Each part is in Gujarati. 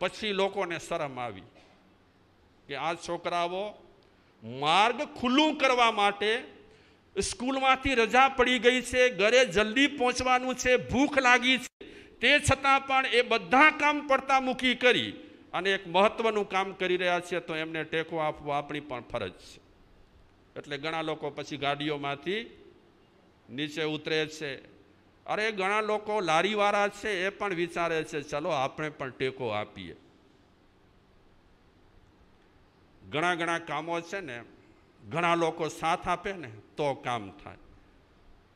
પછી લોકોને શરમ આવી કે આ છોકરાઓ માર્ગ ખુલ્લું કરવા માટે સ્કૂલમાંથી રજા પડી ગઈ છે ઘરે જલ્દી પહોંચવાનું છે ભૂખ લાગી છે તે છતાં પણ એ બધા કામ પડતા મૂકી કરી અને એક મહત્વનું કામ કરી રહ્યા છે તો એમને ટેકો આપવો આપણી પણ ફરજ છે એટલે ઘણા લોકો પછી ગાડીઓમાંથી નીચે ઉતરે છે અરે ઘણા લોકો લારીવાળા છે એ પણ વિચારે છે ચલો આપણે પણ ટેકો આપીએ ઘણા ઘણા કામો છે ને ઘણા લોકો સાથ આપે ને તો કામ થાય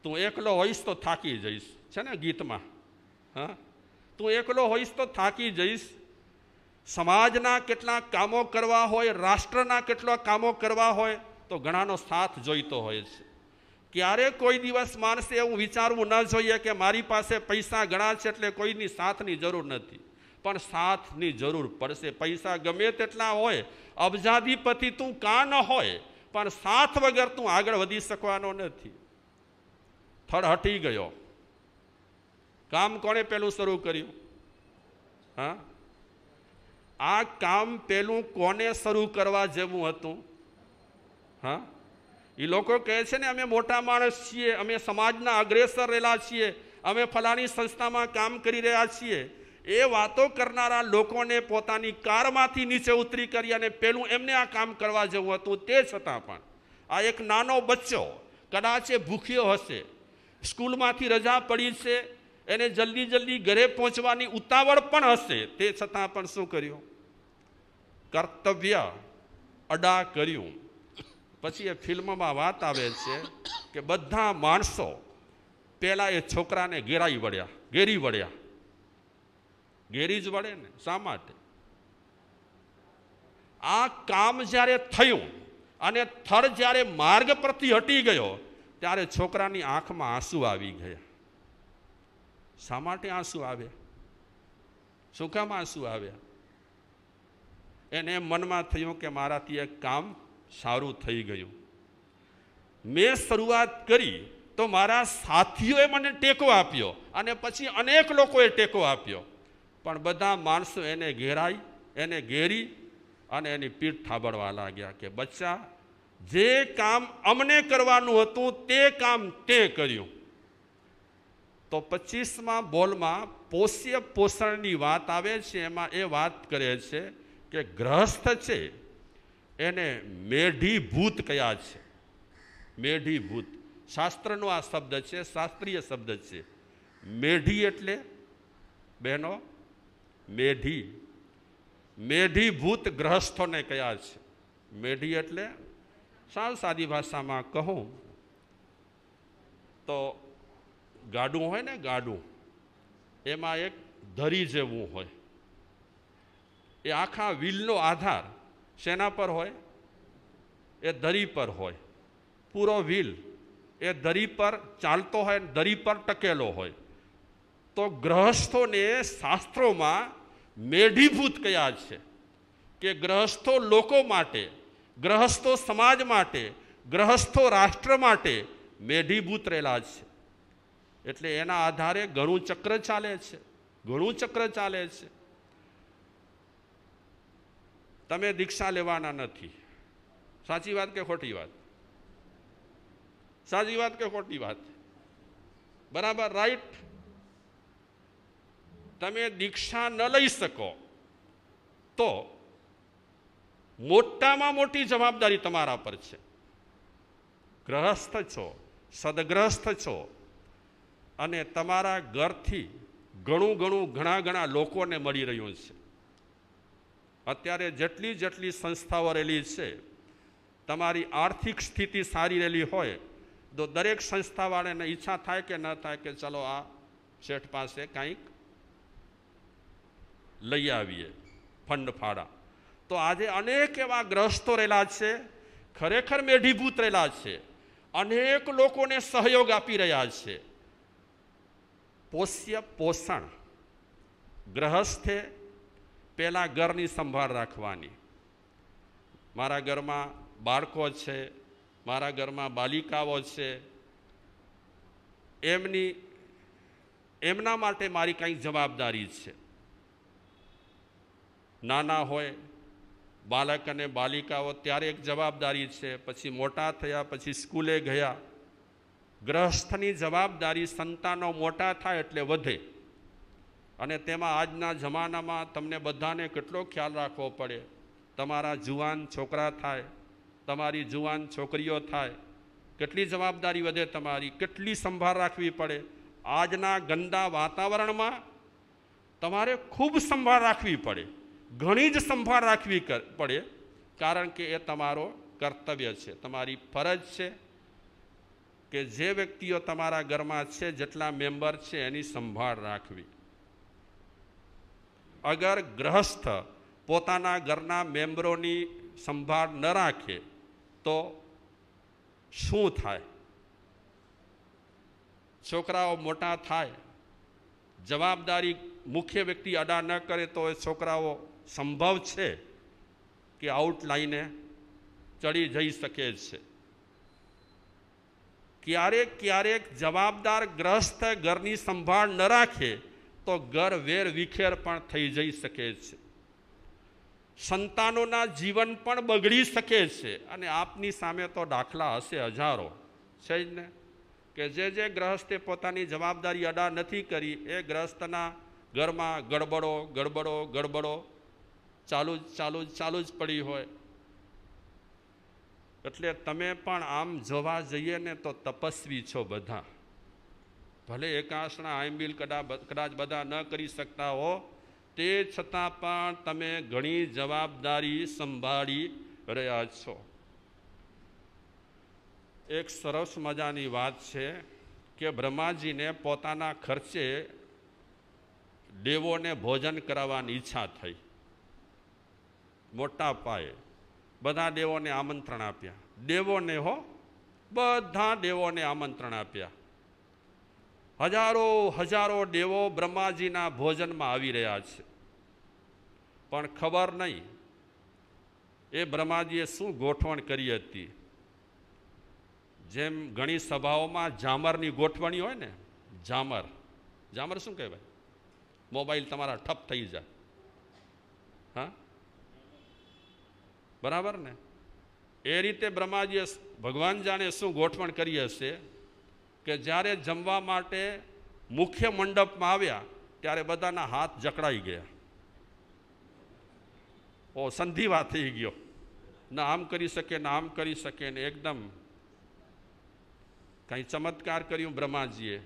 તું એકલો હોઈશ તો થાકી જઈશ છે ને ગીતમાં હા તું એકલો હોઈશ તો થાકી જઈશ સમાજના કેટલા કામો કરવા હોય રાષ્ટ્રના કેટલા કામો કરવા હોય તો ઘણાનો સાથ જોઈતો હોય છે ક્યારે કોઈ દિવસ માણસે એવું વિચારવું ન જોઈએ કે મારી પાસે પૈસા ઘણા છે એટલે કોઈની સાથની જરૂર નથી પણ સાથની જરૂર પડશે પૈસા ગમે તેટલા હોય અબજાધિપતિ તું કા ન હોય પણ સાથ વગર તું આગળ વધી શકવાનો નથી થડ હટી ગયો કામ કોણે પેલું શરૂ કર્યું હા આ કામ પેલું કોને શરૂ કરવા જેવું હતું હા એ લોકો કહે છે ને અમે મોટા માણસ છીએ અમે સમાજના અગ્રેસર રહેલા છીએ અમે ફલાણી સંસ્થામાં કામ કરી રહ્યા છીએ એ વાતો કરનારા લોકોને પોતાની કારમાંથી નીચે ઉતરી કરી અને પેલું એમને આ કામ કરવા જવું હતું તે છતાં પણ આ એક નાનો બચ્ચો કદાચ એ ભૂખ્યો હશે સ્કૂલમાંથી રજા પડી છે એને જલ્દી જલ્દી ઘરે પહોંચવાની ઉતાવળ પણ હશે તે છતાં પણ શું કર્યું કર્તવ્ય અડા કર્યું પછી એ ફિલ્મમાં વાત આવે છે કે બધા માણસો પહેલાં એ છોકરાને ઘેરાઈ વળ્યા ઘેરી વળ્યા ઘેરી જ વળે ને શા માટે આ કામ જ્યારે થયું અને થર જ્યારે માર્ગ પરથી હટી ગયો ત્યારે છોકરાની આંખમાં આંસુ આવી ગયા શા માટે આંસુ આવે શું કામ આંસુ આવ્યા એને મનમાં થયું કે મારાથી એક કામ સારું થઈ ગયું મેં શરૂઆત કરી તો મારા સાથીઓએ મને ટેકો આપ્યો અને પછી અનેક લોકોએ ટેકો આપ્યો પણ બધા માણસો એને ઘેરાઈ એને ઘેરી અને એની પીઠ થાબડવા લાગ્યા કે બચ્ચા જે કામ અમને કરવાનું હતું તે કામ તે કર્યું તો પચીસમાં બોલમાં પોષ્ય પોષણની વાત આવે છે એમાં એ વાત કરે છે કે ગ્રહસ્થ છે એને મેઢી ભૂત કયા છે મેઢી ભૂત શાસ્ત્રનો આ શબ્દ છે શાસ્ત્રીય શબ્દ છે મેઢી એટલે બહેનો મેઢી મેઢી ભૂત ગ્રહસ્થોને કયા છે મેઢી એટલે સાવ સાદી ભાષામાં કહું તો ગાડું હોય ને ગાડું એમાં એક ધરી જેવું હોય એ આખા વ્હીલનો આધાર શેના પર હોય એ દરી પર હોય પૂરો વ્હીલ એ દરી પર ચાલતો હોય દરી પર ટકેલો હોય તો ગ્રહસ્થોને શાસ્ત્રોમાં મેઢીભૂત કયા છે કે ગ્રહસ્થો લોકો માટે ગ્રહસ્થો સમાજ માટે ગ્રહસ્થો રાષ્ટ્ર માટે મેઢીભૂત રહેલા છે એટલે એના આધારે ઘણું ચક્ર ચાલે છે ઘણું ચક્ર ચાલે છે તમે દીક્ષા લેવાના નથી સાચી વાત કે ખોટી વાત સાચી વાત કે ખોટી વાત બરાબર રાઈટ તમે દીક્ષા ન લઈ શકો તો મોટામાં મોટી જવાબદારી તમારા પર છે ગ્રહસ્થ છો સદગ્રહસ્થ છો અને તમારા ઘરથી ઘણું ઘણું ઘણા ઘણા લોકોને મળી રહ્યું છે અત્યારે જેટલી જેટલી સંસ્થાઓ રહેલી છે તમારી આર્થિક સ્થિતિ સારી રહેલી હોય તો દરેક સંસ્થાવાળાને ઈચ્છા થાય કે ન થાય કે ચલો આ શેઠ પાસે કંઈક લઈ આવીએ ફંડ ફાળા તો આજે અનેક એવા ગ્રહસ્થો રહેલા છે ખરેખર મેઢીભૂત રહેલા છે અનેક લોકોને સહયોગ આપી રહ્યા છે પોષ્ય પોષણ ગ્રહસ્થે પહેલાં ઘરની સંભાળ રાખવાની મારા ઘરમાં બાળકો છે મારા ઘરમાં બાલિકાઓ છે એમની એમના માટે મારી કંઈક જવાબદારી છે નાના હોય બાળક અને બાલિકાઓ ત્યારે એક જવાબદારી છે પછી મોટા થયા પછી સ્કૂલે ગયા ગ્રહસ્થની જવાબદારી સંતાનો મોટા થાય એટલે વધે અને તેમાં આજના જમાનામાં તમને બધાને કેટલો ખ્યાલ રાખવો પડે તમારા જુવાન છોકરા થાય તમારી જુવાન છોકરીઓ થાય કેટલી જવાબદારી વધે તમારી કેટલી સંભાળ રાખવી પડે આજના ગંદા વાતાવરણમાં તમારે ખૂબ સંભાળ રાખવી પડે ઘણી જ સંભાળ રાખવી પડે કારણ કે એ તમારો કર્તવ્ય છે તમારી ફરજ છે કે જે વ્યક્તિઓ તમારા ઘરમાં છે જેટલા મેમ્બર છે એની સંભાળ રાખવી અગર ગ્રહસ્થ પોતાના ઘરના મેમ્બરોની સંભાળ ન રાખે તો શું થાય છોકરાઓ મોટા થાય જવાબદારી મુખ્ય વ્યક્તિ અડા ન કરે તો એ છોકરાઓ સંભવ છે કે આઉટલાઈને ચડી જઈ શકે છે ક્યારેક ક્યારેક જવાબદાર ગ્રસ્ત ઘરની સંભાળ ન રાખે તો ઘર વેર વિખેર પણ થઈ જઈ શકે છે સંતાનોના જીવન પણ બગડી શકે છે અને આપની સામે તો દાખલા હશે હજારો છે જ ને કે જે જે ગ્રહસ્થે પોતાની જવાબદારી અડા નથી કરી એ ગ્રહસ્થના ઘરમાં ગડબડો ગડબડો ગડબડો ચાલુ જ ચાલુ જ ચાલુ જ પડી હોય એટલે તમે પણ આમ જોવા જઈએ ને તો તપસ્વી છો બધા ભલે એકાસણા આંબિલ કદા કદાચ બધા ન કરી શકતા હો તે છતાં પણ તમે ઘણી જવાબદારી સંભાળી રહ્યા છો એક સરસ મજાની વાત છે કે બ્રહ્માજીને પોતાના ખર્ચે દેવોને ભોજન કરાવવાની ઈચ્છા થઈ મોટા પાયે બધા દેવોને આમંત્રણ આપ્યા દેવોને હો બધા દેવોને આમંત્રણ આપ્યા હજારો હજારો દેવો બ્રહ્માજીના ભોજનમાં આવી રહ્યા છે પણ ખબર નહીં એ બ્રહ્માજીએ શું ગોઠવણ કરી હતી જેમ ઘણી સભાઓમાં ઝામરની ગોઠવણી હોય ને ઝામર ઝામર શું કહેવાય મોબાઈલ તમારા ઠપ થઈ જાય હા બરાબર ને એ રીતે બ્રહ્માજીએ ભગવાન જાણે શું ગોઠવણ કરી હશે કે જ્યારે જમવા માટે મુખ્ય મંડપમાં આવ્યા ત્યારે બધાના હાથ જકડાઈ ગયા ઓ સંધિવા થઈ ગયો ના આમ કરી શકે ને આમ કરી શકે ને એકદમ કંઈ ચમત્કાર કર્યું બ્રહ્માજીએ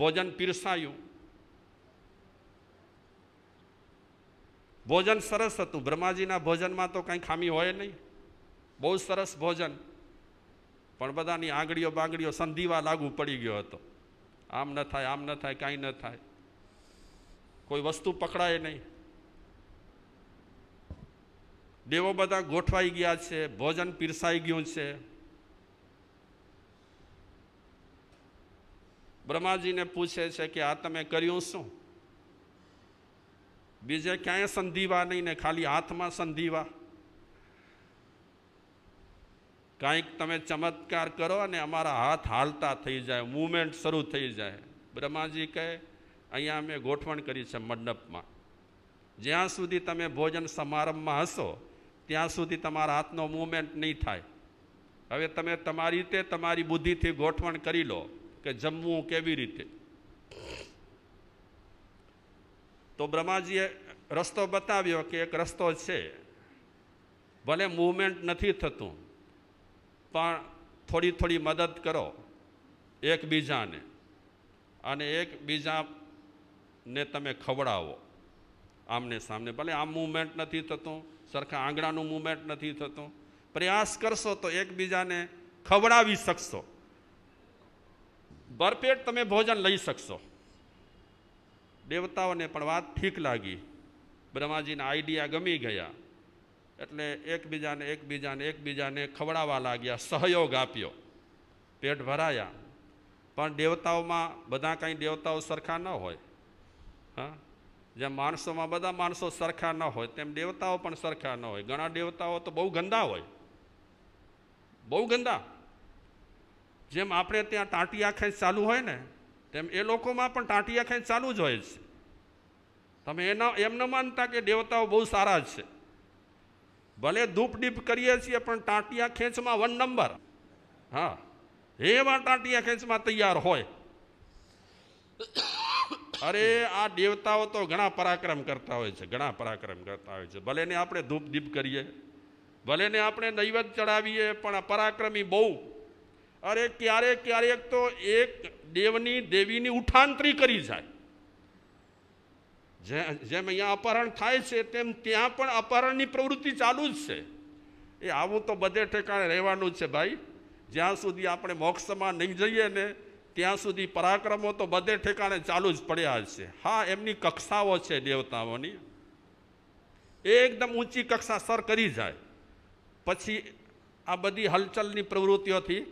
ભોજન પીરસાયું ભોજન સરસ હતું બ્રહ્માજીના ભોજનમાં તો કંઈ ખામી હોય નહીં બહુ સરસ ભોજન પણ બધાની આંગળીઓ બાંગળીઓ સંધિવા લાગુ પડી ગયો હતો આમ ન થાય આમ ન થાય કાંઈ ન થાય કોઈ વસ્તુ પકડાય નહીં દેવો બધા ગોઠવાઈ ગયા છે ભોજન પીરસાઈ ગયું છે બ્રહ્માજીને પૂછે છે કે આ તમે કર્યું શું બીજે ક્યાંય સંધિવા નહીં ને ખાલી હાથમાં સંધિવા કાંઈક તમે ચમત્કાર કરો અને અમારા હાથ હાલતા થઈ જાય મૂવમેન્ટ શરૂ થઈ જાય બ્રહ્માજી કહે અહીંયા અમે ગોઠવણ કરી છે મંડપમાં જ્યાં સુધી તમે ભોજન સમારંભમાં હશો ત્યાં સુધી તમારા હાથનો મૂવમેન્ટ નહીં થાય હવે તમે તમારી રીતે તમારી બુદ્ધિથી ગોઠવણ કરી લો કે જમવું કેવી રીતે તો બ્રહ્માજીએ રસ્તો બતાવ્યો કે એક રસ્તો છે ભલે મુવમેન્ટ નથી થતું પણ થોડી થોડી મદદ કરો એકબીજાને અને એકબીજા ને તમે ખવડાવો આમને સામને ભલે આમ મૂવમેન્ટ નથી થતું સરખા આંગણાનું મૂવમેન્ટ નથી થતું પ્રયાસ કરશો તો એકબીજાને ખવડાવી શકશો ભરપેટ તમે ભોજન લઈ શકશો દેવતાઓને પણ વાત ઠીક લાગી બ્રહ્માજીના આઈડિયા ગમી ગયા એટલે એકબીજાને એકબીજાને એકબીજાને ખવડાવવા લાગ્યા સહયોગ આપ્યો પેટ ભરાયા પણ દેવતાઓમાં બધા કાંઈ દેવતાઓ સરખા ન હોય હા જેમ માણસોમાં બધા માણસો સરખા ન હોય તેમ દેવતાઓ પણ સરખા ન હોય ઘણા દેવતાઓ તો બહુ ગંદા હોય બહુ ગંદા જેમ આપણે ત્યાં ટાંટિયા ખાઈ ચાલુ હોય ને તેમ એ લોકોમાં પણ ટાંટિયા ખાઈ ચાલુ જ હોય છે તમે એના એમ ન માનતા કે દેવતાઓ બહુ સારા છે ભલે ધૂપ ડીપ કરીએ છીએ પણ ટાંટિયા ખેંચમાં વન નંબર હા એવા ટાંટિયા ખેંચમાં તૈયાર હોય અરે આ દેવતાઓ તો ઘણા પરાક્રમ કરતા હોય છે ઘણા પરાક્રમ કરતા હોય છે ભલે ને આપણે ધૂપ દીપ કરીએ ભલે ને આપણે નૈવેદ ચડાવીએ પણ પરાક્રમી બહુ અરે ક્યારેક ક્યારેક તો એક દેવની દેવીની ઉઠાંતરી કરી જાય જેમ અહીંયા અપહરણ થાય છે તેમ ત્યાં પણ અપહરણની પ્રવૃત્તિ ચાલુ જ છે એ આવું તો બધે ઠેકાણે રહેવાનું છે ભાઈ જ્યાં સુધી આપણે મોક્ષમાં નહીં જઈએ ને ત્યાં સુધી પરાક્રમો તો બધે ઠેકાણે ચાલુ જ પડ્યા છે હા એમની કક્ષાઓ છે દેવતાઓની એકદમ ઊંચી કક્ષા સર કરી જાય પછી આ બધી હલચલની પ્રવૃત્તિઓથી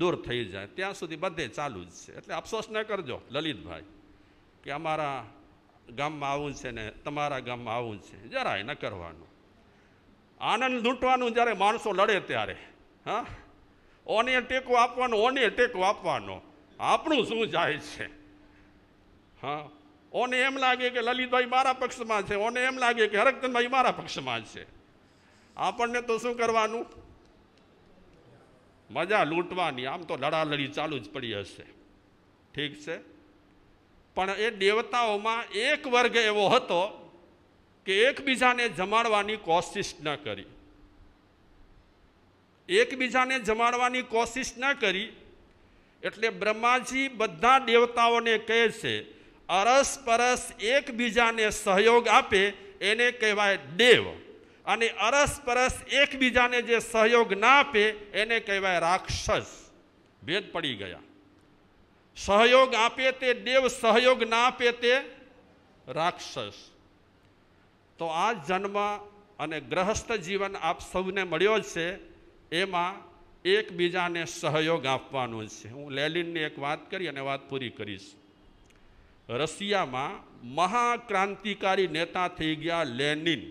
દૂર થઈ જાય ત્યાં સુધી બધે ચાલુ જ છે એટલે અફસોસ ન કરજો લલિતભાઈ કે અમારા ગામમાં આવું છે ને તમારા ગામમાં આવું છે જરાય ન કરવાનું આનંદ લૂંટવાનું જ્યારે માણસો લડે ત્યારે હા ઓને ટેકો આપવાનો ઓને ટેકો આપવાનો આપણું શું જાય છે હા ઓને એમ લાગે કે લલિતભાઈ મારા પક્ષમાં છે ઓને એમ લાગે કે હરકતનભાઈ મારા પક્ષમાં છે આપણને તો શું કરવાનું મજા લૂંટવાની આમ તો લડાલડી ચાલુ જ પડી હશે ઠીક છે પણ એ દેવતાઓમાં એક વર્ગ એવો હતો કે એકબીજાને જમાડવાની કોશિશ ન કરી એકબીજાને જમાડવાની કોશિશ ન કરી એટલે બ્રહ્માજી બધા દેવતાઓને કહે છે અરસ પરસ એકબીજાને સહયોગ આપે એને કહેવાય દેવ અને અરસ પરસ એકબીજાને જે સહયોગ ના આપે એને કહેવાય રાક્ષસ ભેદ પડી ગયા સહયોગ આપે તે દેવ સહયોગ ના આપે તે રાક્ષસ તો આ જન્મ અને ગ્રહસ્થ જીવન આપ સૌને મળ્યો છે એમાં એકબીજાને સહયોગ આપવાનો છે હું લેલિનની એક વાત કરી અને વાત પૂરી કરીશ રશિયામાં મહાક્રાંતિકારી નેતા થઈ ગયા લેનિન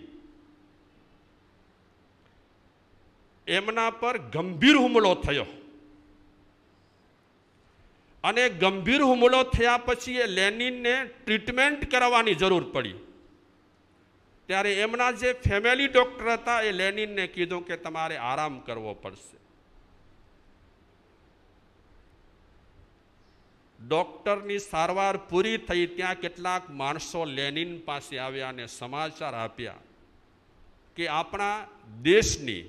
એમના પર ગંભીર હુમલો થયો અને ગંભીર હુમલો થયા પછી એ લેનિનને ટ્રીટમેન્ટ કરાવવાની જરૂર પડી ત્યારે એમના જે ફેમિલી ડોક્ટર હતા એ લેનિનને કીધું કે તમારે આરામ કરવો પડશે ડૉક્ટરની સારવાર પૂરી થઈ ત્યાં કેટલાક માણસો લેનિન પાસે આવ્યા અને સમાચાર આપ્યા કે આપણા દેશની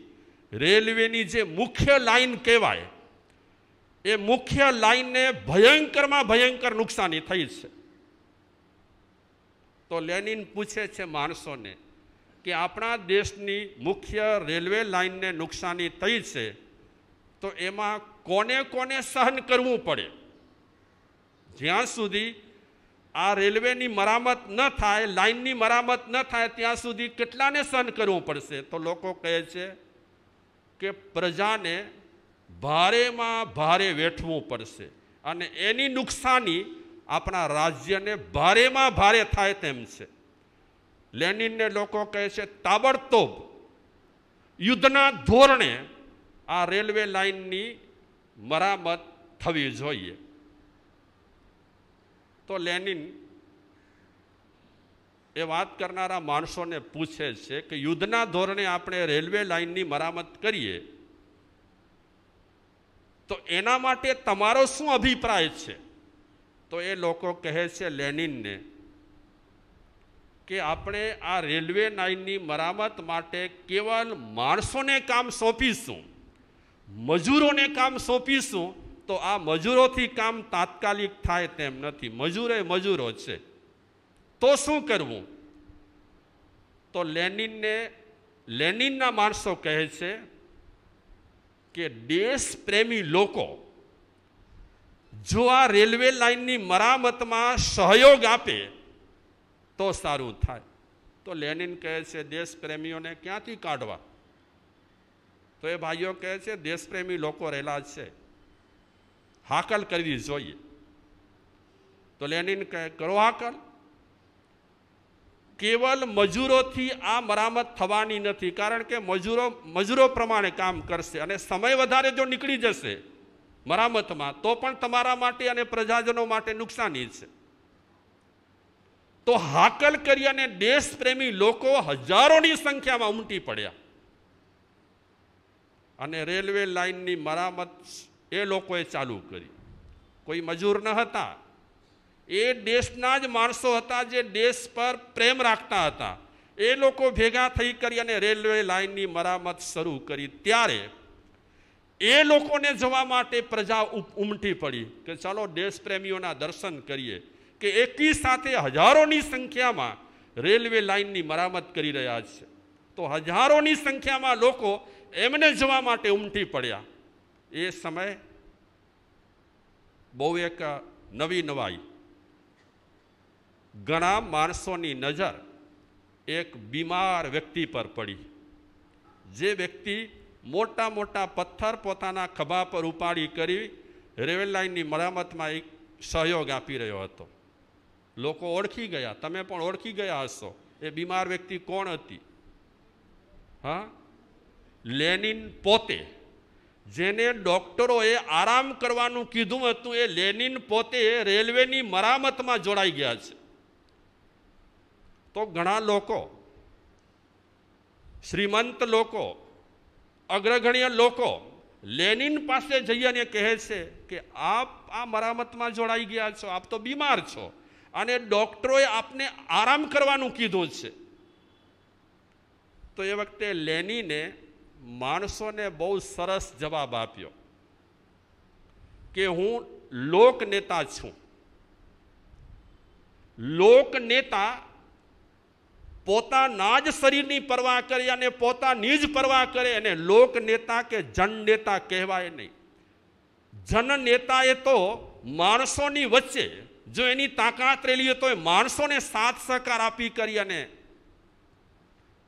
રેલવેની જે મુખ્ય લાઈન કહેવાય એ મુખ્ય લાઇનને ભયંકરમાં ભયંકર નુકસાની થઈ છે તો લેનિન પૂછે છે માણસોને કે આપણા દેશની મુખ્ય રેલવે લાઈનને નુકસાની થઈ છે તો એમાં કોને કોને સહન કરવું પડે જ્યાં સુધી આ રેલવેની મરામત ન થાય લાઇનની મરામત ન થાય ત્યાં સુધી કેટલાને સહન કરવું પડશે તો લોકો કહે છે કે પ્રજાને ભારેમાં ભારે વેઠવું પડશે અને એની નુકસાની આપણા રાજ્યને ભારેમાં ભારે થાય તેમ છે લેનિનને લોકો કહે છે તાબડતોબ યુદ્ધના ધોરણે આ રેલવે લાઇનની મરામત થવી જોઈએ તો લેનિન એ વાત કરનારા માણસોને પૂછે છે કે યુદ્ધના ધોરણે આપણે રેલવે લાઇનની મરામત કરીએ તો એના માટે તમારો શું અભિપ્રાય છે તો એ લોકો કહે છે લેનિનને કે આપણે આ રેલવે લાઇનની મરામત માટે કેવલ માણસોને કામ સોંપીશું મજૂરોને કામ સોંપીશું તો આ મજૂરોથી કામ તાત્કાલિક થાય તેમ નથી મજૂરે મજૂરો છે તો શું કરવું તો લેનિનને લેનિનના માણસો કહે છે કે દેશપ્રેમી લોકો જો આ રેલવે લાઇનની મરામતમાં સહયોગ આપે તો સારું થાય તો લેનિન કહે છે દેશપ્રેમીઓને ક્યાંથી કાઢવા તો એ ભાઈઓ કહે છે દેશપ્રેમી લોકો રહેલા છે હાકલ કરવી જોઈએ તો લેનિન કહે કરો હાકલ કેવલ મજૂરોથી આ મરામત થવાની નથી કારણ કે મજૂરો મજૂરો પ્રમાણે કામ કરશે અને સમય વધારે જો નીકળી જશે મરામતમાં તો પણ તમારા માટે અને પ્રજાજનો માટે નુકસાની છે તો હાકલ કરી અને દેશપ્રેમી લોકો હજારોની સંખ્યામાં ઉમટી પડ્યા અને રેલવે લાઇનની મરામત એ લોકોએ ચાલુ કરી કોઈ મજૂર ન હતા એ દેશના જ માણસો હતા જે દેશ પર પ્રેમ રાખતા હતા એ લોકો ભેગા થઈ કરી અને રેલવે લાઇનની મરામત શરૂ કરી ત્યારે એ લોકોને જવા માટે પ્રજા ઉમટી પડી કે ચાલો દેશપ્રેમીઓના દર્શન કરીએ કે એકી સાથે હજારોની સંખ્યામાં રેલવે લાઇનની મરામત કરી રહ્યા છે તો હજારોની સંખ્યામાં લોકો એમને જવા માટે ઉમટી પડ્યા એ સમય બહુ એક નવી નવાઈ ઘણા માણસોની નજર એક બીમાર વ્યક્તિ પર પડી જે વ્યક્તિ મોટા મોટા પથ્થર પોતાના ખભા પર ઉપાડી કરી રેલવે લાઇનની મરામતમાં એક સહયોગ આપી રહ્યો હતો લોકો ઓળખી ગયા તમે પણ ઓળખી ગયા હશો એ બીમાર વ્યક્તિ કોણ હતી હા લેનિન પોતે જેને ડૉક્ટરોએ આરામ કરવાનું કીધું હતું એ લેનિન પોતે રેલવેની મરામતમાં જોડાઈ ગયા છે તો ઘણા લોકો શ્રીમંત લોકો અગ્રગણ્ય લોકો લેનિન પાસે જઈ અને કહે છે કે આપ આ મરામતમાં જોડાઈ ગયા છો આપ તો બીમાર છો અને ડોક્ટરોએ આપને આરામ કરવાનું કીધું છે તો એ વખતે લેનીને માણસોને બહુ સરસ જવાબ આપ્યો કે હું લોક નેતા છું લોકનેતા પોતાના જ શરીરની પરવા કરે અને પોતાની જ પરવા કરે એને લોક નેતા કે જન નેતા કહેવાય નહીં જન નેતાએ તો માણસોની વચ્ચે જો એની તાકાત રેલી હોય તો એ માણસોને સાથ સહકાર આપી કરી અને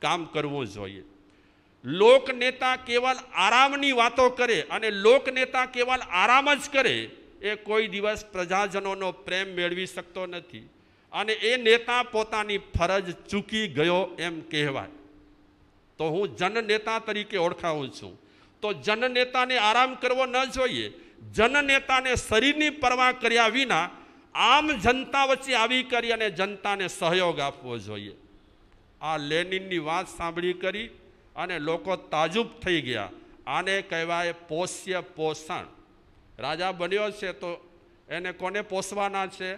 કામ કરવું જોઈએ લોક નેતા કેવલ આરામની વાતો કરે અને લોક નેતા કેવલ આરામ જ કરે એ કોઈ દિવસ પ્રજાજનોનો પ્રેમ મેળવી શકતો નથી અને એ નેતા પોતાની ફરજ ચૂકી ગયો એમ કહેવાય તો હું જનનેતા તરીકે ઓળખાવું છું તો જનનેતાને આરામ કરવો ન જોઈએ જનનેતાને શરીરની પરવા કર્યા વિના આમ જનતા વચ્ચે આવી કરી અને જનતાને સહયોગ આપવો જોઈએ આ લેનિનની વાત સાંભળી કરી અને લોકો તાજુબ થઈ ગયા આને કહેવાય પોષ્ય પોષણ રાજા બન્યો છે તો એને કોને પોષવાના છે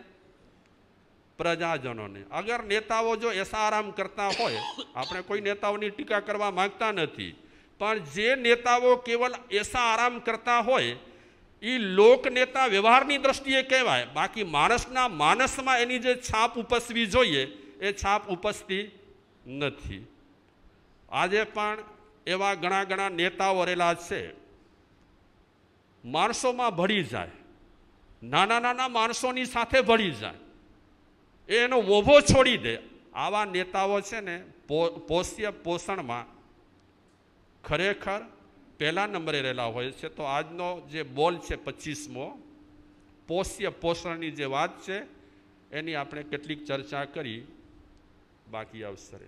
પ્રજાજનોને અગર નેતાઓ જો એસારામ કરતા હોય આપણે કોઈ નેતાઓની ટીકા કરવા માગતા નથી પણ જે નેતાઓ કેવલ એસા આરામ કરતા હોય એ લોક નેતા વ્યવહારની દ્રષ્ટિએ કહેવાય બાકી માણસના માનસમાં એની જે છાપ ઉપસવી જોઈએ એ છાપ ઉપસતી નથી આજે પણ એવા ઘણા ઘણા નેતાઓ રહેલા છે માણસોમાં ભળી જાય નાના નાના માણસોની સાથે ભળી જાય એ એનો વોભો છોડી દે આવા નેતાઓ છે ને પોષ્ય પોષણમાં ખરેખર પહેલા નંબરે રહેલા હોય છે તો આજનો જે બોલ છે પચીસમો પોષ્ય પોષણની જે વાત છે એની આપણે કેટલીક ચર્ચા કરી બાકી અવસરે